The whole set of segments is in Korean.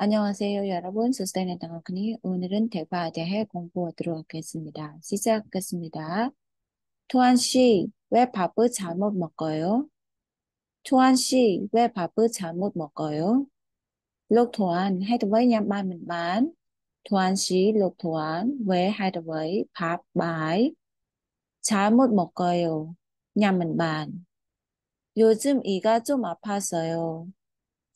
안녕하세요, 여러분. 수스테인 당학니 오늘은 대화에 대해 공부하도록 하겠습니다. 시작하겠습니다. 토한 씨, 왜 밥을 잘못 먹어요? 토한 씨, 왜 밥을 잘못 먹어요? 록 토한, 해드웨이 냠만만. 토한 씨, 록 토한, 왜 해드웨이 밥 말? 잘못 먹어요. 냠만. 요즘 이가 좀 아파서요.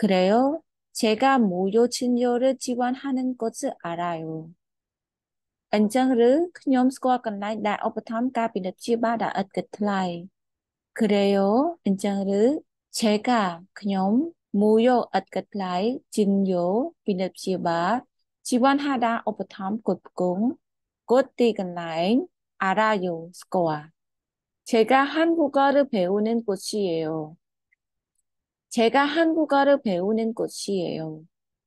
그래 요? 제가무료진료를지원하는것을알아 요. អញ្ចឹងឬខ្ញុំស្គាល់កន្លែងដែលឧបត្ថម្ភការពិនិត្យព្យាបាលដែលឥតគិតថ្លៃ Creo អញ្ចឹងឬ Cheka ខ្ញុំមូយោឥតគិតថ្លៃជីនយោពិនិត្យព្យាបាលជីវ័នហាដាឧបត្ថម្ភគ្រប់គងគ្រប់ទីកន្លែងអារាយោស្គាល់ Cheka han buka re peu nen kuchiyeo 제가 한국어를 배우는 곳이에요.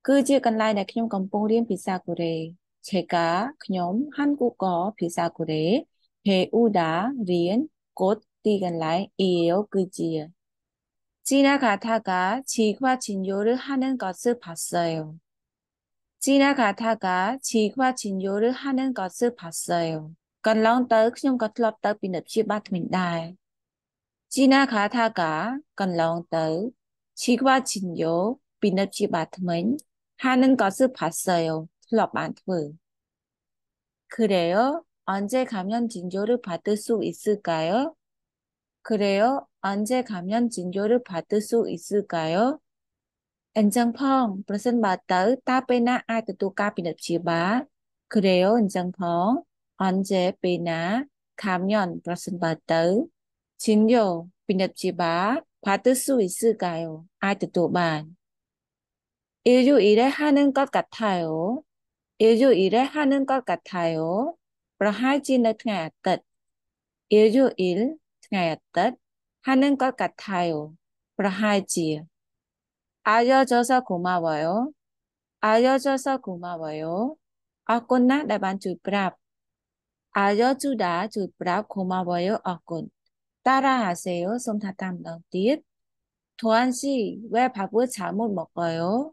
그 시간에 그냥 공부를 비싸고래. 제가 그냥 한국어 비싸고래. 배우다 리은 곳 시간에이에요. 그지? 지나가다가 지화 진료를 하는 것을 봤어요. 지나가다가 지화 진료를 하는 것을 봤어요. 건랑 t ớ i ខ្ញុំក៏ធ្លា 지나가다가 건랑 t 치과진료, 비너치바트먼 하는 것을 봤어요. 클럽 안트. 그래요? 언제 감염 진료를 받을 수 있을까요? 그래요? 언제 감염 진료를 받을 수 있을까요? 엔장펑, 무슨 맞다, 따베나 아드도가 비너치바. 그래요, 엔장펑. 언제 베나 감염 무슨 맞다, 진료 비너치바. 받을 수 있을까요? 아직도 만. 일요일에 하는 것 같아요. 일요일에 하는 것 같아요. 브라하지는 일요일, 하는 것 같아요. 브라하지. 알려줘서 고마워요. 알려줘서 고마워요. 어콘나 나반 주브랍. 알려주다 주브랍 고마워요. 어콘. 따라하세요. 송타타 한번 ទៀ도안 씨, 왜 밥을 잘못 먹어요?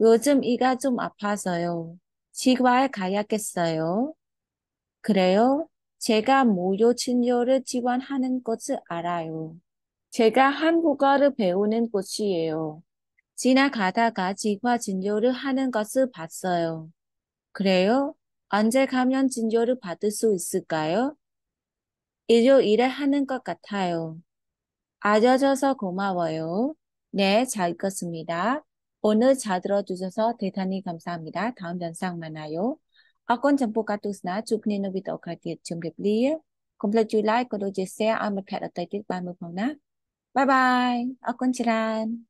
요즘 이가 좀 아파서요. 치과에 가야겠어요. 그래요? 제가 모유 진료를 지원하는 것을 알아요. 제가 한국어를 배우는 곳이에요. 지나가다가 치과 진료를 하는 것을 봤어요. 그래요? 언제 가면 진료를 받을 수 있을까요? 이조 일을 하는 것 같아요. 알려줘서 고마워요. 네, 잘 읽었습니다. 오늘 잘 들어주셔서 대단히 감사합니다. 다음 영상 만나요. Akon Champo Katusna ជួបគ្នានៅវីដេអូក្រោយទៀតជម្រាបលាកុំភ្លេចជួយ like ក៏ដូចជា share ឲ្យមិត្តភ័ក្តិដទៃទៀតបានមើលផងណាបាយបាយអរគុណច្រើន